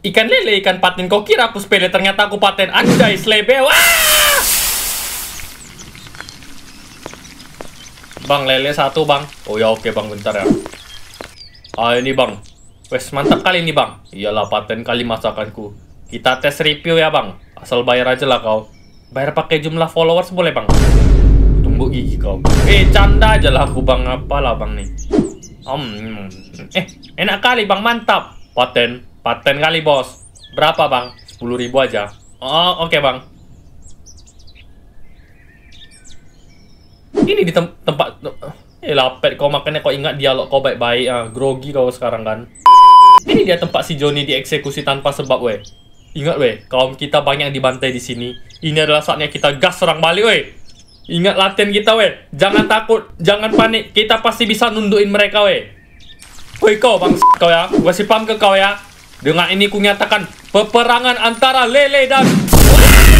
ikan lele, ikan patin. Kau kira aku sepele, ternyata aku paten. Anjay, slebe. Wah! Bang, lele satu, bang. Oh ya, oke, bang. Bentar ya. Ah, ini, bang. Wes, mantap kali ini, bang. Iyalah, paten kali masakanku. Kita tes review ya, bang. Asal bayar aja lah kau. Bayar pakai jumlah followers boleh, bang? Tumbuk gigi kau. Eh, canda aja lah aku, bang. Apalah, bang, nih. Om, hmm, hmm, hmm. eh, enak kali, bang. Mantap. Paten. Paten kali, bos. Berapa, bang? 10 ribu aja. Oh, oke, okay, bang. Ini di tem tempat... Eh, eh lapet kau makannya kau ingat dialog kau baik-baik. Ah, grogi kau sekarang, kan? Ini dia tempat si Joni dieksekusi tanpa sebab, weh. Ingat, weh. Kaum kita banyak yang dibantai di sini. Ini adalah saatnya kita gas serang balik, weh. Ingat latihan kita, weh. Jangan takut. Jangan panik. Kita pasti bisa nunduin mereka, weh. Woi kau bang kau ya, gue Pam ke kau ya. Dengan ini ku peperangan antara Lele dan...